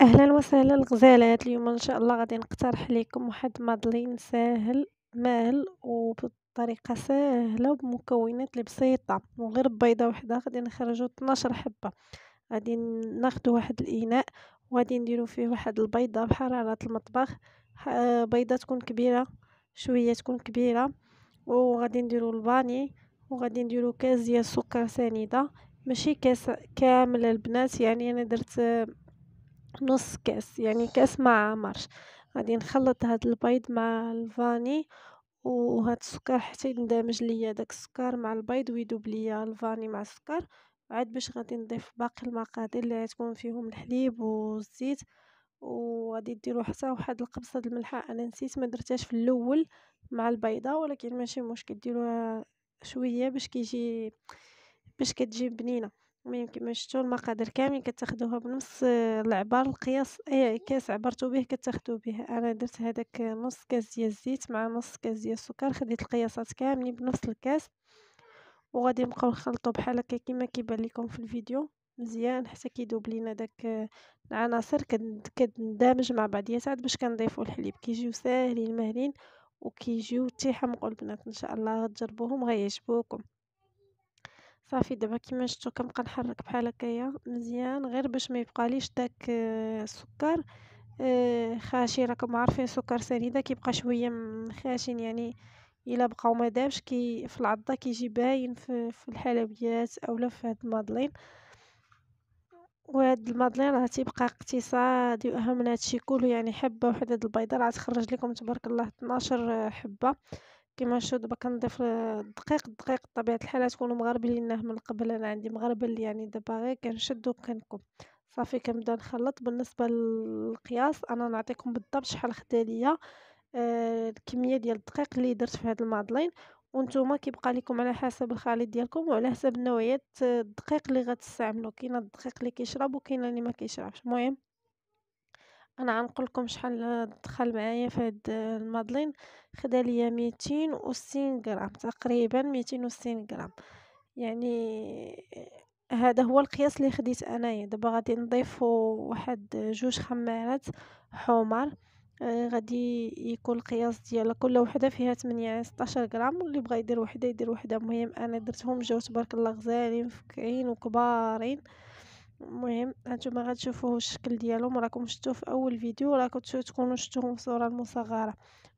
اهلا وسهلا الغزالات اليوم ان شاء الله غادي نقترح لكم واحد مادلين ساهل ماهل وبطريقه سهله وبمكونات اللي وغير بيضه وحده غادي نخرجوا 12 حبه غادي ناخذ واحد الاناء وغادي نديروا فيه واحد البيضه بحراره المطبخ آه، بيضه تكون كبيره شويه تكون كبيره وغادي نديروا الفاني وغادي نديروا كاس ديال السكر سنيده ماشي كاس كامل البنات يعني انا درت نص كاس يعني كاس مع مرش غادي نخلط هاد البيض مع الفاني وهاد السكر حتى يندمج ليا داك السكر مع البيض ويدوب ليا الفاني مع السكر عاد باش غادي نضيف باقي المقادير اللي غتكون فيهم الحليب والزيت وغادي ديروا حتى واحد القبصه د الملحه انا نسيت ما درتهاش في الاول مع البيضه ولكن ماشي مشكل ديروها شويه باش كيجي باش كتجي بنينه ما كيما شفتوا المقادير كاملين كتاخدوها بنص آه، العبار القياس اي كاس عبرتو به كتاخدو به انا درت هذاك نص كاس ديال الزيت مع نص كاس ديال السكر خديت القياسات كاملين بنفس الكاس وغادي نبقاو نخلطو بحال هكا كما كيبان لكم في الفيديو مزيان حتى كيدوب لينا داك آه، العناصر كتندمج مع بعضياتها باش كنضيفو الحليب كيجيو ساهلين مهلين وكيجيو تيحمقوا البنات ان شاء الله تجربوهم غيعجبوكم صافي دابا كيما شفتو كنبقى نحرك بحال هكايا مزيان غير باش ما يبقاليش داك آه، السكر آه، خاشي راكم عارفين سكر سنيده كيبقى شويه خاشن يعني الا بقاو ما دابش كي في العضه كيجي باين في, في الحلويات اولا في هاد المادلين وهاد المادلين راه تيبقى اقتصادي واهم من هادشي كله يعني حبه وحده البيضه راه تخرج لكم تبارك الله 12 آه، حبه كما شفتوا دابا كنضيف الدقيق آه، الدقيق بطبيعه الحال تكونوا لناه من قبل انا عندي مغربل اللي يعني دابا غير كنشدو كنكم صافي كنبدا نخلط بالنسبه للقياس انا نعطيكم بالضبط شحال خدا ليا آه الكميه ديال الدقيق اللي درت في هاد المعضلين وانتم كيبقى لكم على حسب الخليط ديالكم وعلى حسب نوعيه آه، الدقيق اللي غتستعملوا كاين الدقيق اللي كيشرب وكاين اللي ما كيشربش المهم انا غنقولكم شحال دخل معايا في هاد المادلين خدا ليا 260 غرام تقريبا 260 غرام يعني هذا هو القياس اللي خديت انايا دابا غادي نضيفو واحد جوج خمارات حمر آه، غادي يكون القياس ديال كل وحده فيها 8 16 غرام واللي بغى يدير وحده يدير وحده المهم انا درتهم جاو تبارك الله غزالين فكعين وكبارين المهم هانتوما غتشوفوا الشكل ديالهم راكم شفتوه في اول فيديو راكم تكونوا شفتوهم في صوره المصغره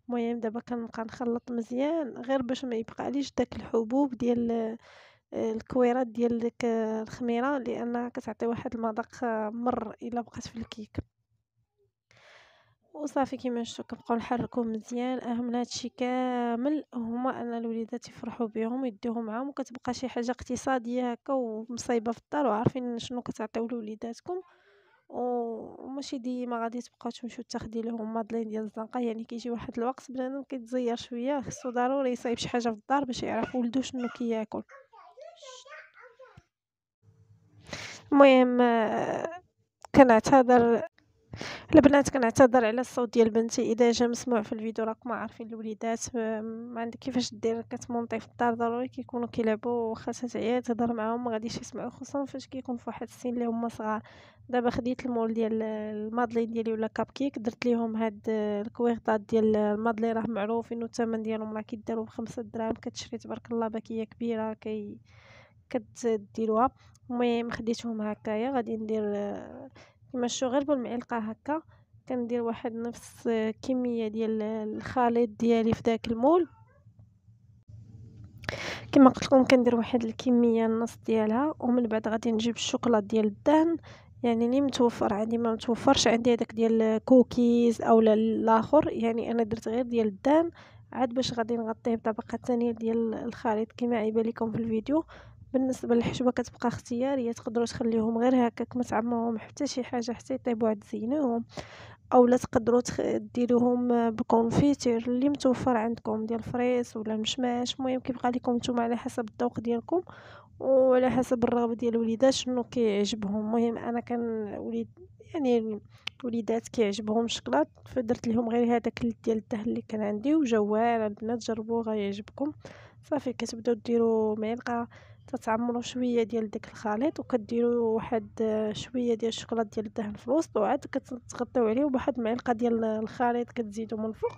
المهم دابا كنبقى نخلط مزيان غير باش ما ليش داك الحبوب ديال آه، الكويرات ديال ديك آه، الخميره لانها كتعطي واحد المذاق آه، مر الا بقات في الكيك وصافي كيما شفتو كنبقاو نحركو مزيان اهم هادشي كامل هما ان الوليدات يفرحوا بهم يديهم معاهم وكتبقى شي حاجه اقتصاديه هكا ومصايبه في الدار وعارفين شنو كتعطيو لوليداتكم وماشي ديما غادي تبقاو تمشيو تاخدي لهم مادلين ديال الزنقه يعني كيجي واحد الوقت بنادم كيتزير شويه خصو ضروري يصايب شي حاجه في الدار باش يعرف ولدو شنو كياكل المهم آه، كنعتذر البنات كنعتذر على الصوت ديال بنتي اذا جا مسموع في الفيديو راكم عارفين الوليدات آه، ما عندك كيفاش دير كتمونطي في الدار ضروري كيكونوا كيلعبوا واخا تعيا تهضر معاهم ما غاديش يسمعوا خصوصا فاش كيكون في واحد السن اللي هما صغار دابا خديت المول ديال آه، المادلين ديالي ولا كاب كيك درت ليهم هاد آه، الكويغطات ديال المادلين راه معروفين والثمن ديالهم راه كيداروا بخمسة دراهم كتشري تبارك الله باكيه كبيره كي كتديروها المهم خديتهم هكايا غادي ندير كنمشيو غير بالمعلقه هكا كندير واحد نفس كميه ديال الخليط ديالي في داك المول كما قلت لكم كندير واحد الكميه النص ديالها ومن بعد غادي نجيب الشوكولات ديال الدهن يعني اللي متوفر عندي ما متوفرش عندي هذاك ديال كوكيز او الاخر يعني انا درت غير ديال الدهن عاد باش غادي نغطيه بطبقه ثانيه ديال الخليط كما عيب لكم في الفيديو بالنسبه للحشوه كتبقى اختياريه تقدروا تخليهم غير هكاك ما تعمروهم حتى شي حاجه حتى يطيبوا عاد زينوهم اولا تقدروا ديروهم بكونفيتير اللي متوفر عندكم ديال الفريس ولا المشماش المهم كيبقى لكم نتوما على حسب الذوق ديالكم وعلى حسب الرغبه ديال الوليدات شنو كيعجبهم المهم انا كان وليد يعني الوليدات كيعجبهم الشكلاط فدرت لهم غير هذاك ديال الدهن اللي كان عندي وجوال البنات جربوه غيعجبكم صافي كتبداو ديروا معلقه تتعمروا شويه ديال داك الخليط وكديروا واحد آه، شويه ديال الشوكولاط ديال الدهن في الوسط وعاد كتغطيو عليه بواحد معلقه ديال الخليط كتزيدوا من الفوق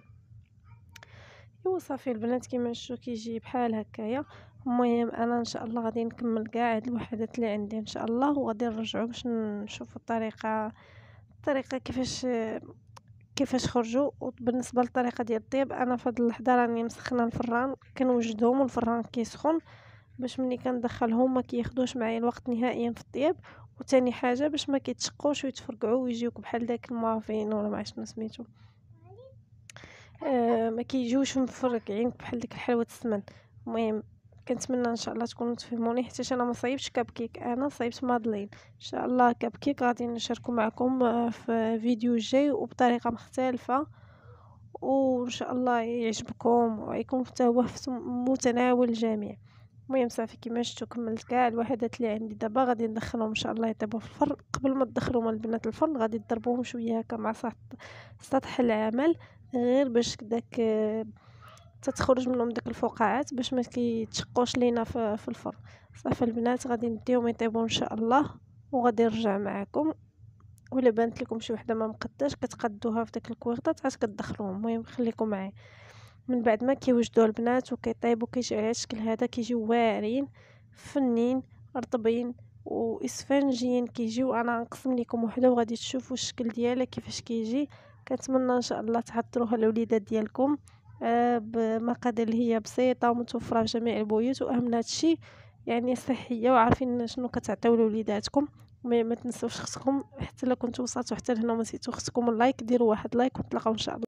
ايوا صافي البنات كيما شفتوا كيجي بحال هكايا المهم انا ان شاء الله غادي نكمل كاع هاد الوحدات اللي عندي ان شاء الله وغادي نرجعو باش نشوفوا الطريقه الطريقه كيفاش كيفاش خرجوا وبالنسبه للطريقه ديال الطيب انا في هذه اللحظه راني مسخنه الفران كنوجدهم والفران كيسخن باش ملي كندخلهم ما كياخذوش معايا الوقت نهائيا في الطياب وثاني حاجه باش ما كيتشقوش ويتفرقعوا ويجيوك بحال داك المافين ولا ما عرفتش شنو سميتو آه ما كيجيوش مفرقعين بحال ديك الحلوه السمن المهم كنتمنى ان شاء الله تكونوا تفهموني حتى انا ما صايبتش كاب كيك انا صايبت مادلين ان شاء الله كاب كيك غادي نشاركو معكم آه، في فيديو جاي وبطريقه مختلفه وان شاء الله يعجبكم ويكون حتى هو في متناول الجميع المهم صافي كيما شفتوا كملت كاع الوحدات اللي عندي دابا غادي ندخلهم ان شاء الله يطيبوا في الفرن قبل ما تدخلهم البنات الفرن غادي تضربوهم شويه هكا مع سطح العمل غير باش داك آه، تتخرج منهم ديك الفقاعات باش ما كيتشقوش لينا في الفرن صافي البنات غادي نديهم يطيبوا ان شاء الله وغادي نرجع معكم ولا بانت لكم شي وحده ما مقداش كتقدوها في داك الكويرطات عاد كتدخلوهم المهم خليكم معايا من بعد ما كيوجدوا البنات وكيطيبوا كيجي على الشكل هذا كيجيو واعرين فنين رطبين واسفنجيين كيجيو انا نقسم لكم وحده وغادي تشوفوا الشكل ديالها كيفاش كيجي كنتمنى ان شاء الله تحضروها لوليدات ديالكم آه، بمقادير اللي هي بسيطه ومتوفره في جميع البيوت واهم هادشي يعني صحيه وعارفين شنو كتعطيو لوليداتكم ما تنسوش خصكم حتى لو كنتو وصلتوا حتى لهنا ما نسيتو خصكم اللايك ديروا واحد لايك ونتلاقاو ان شاء الله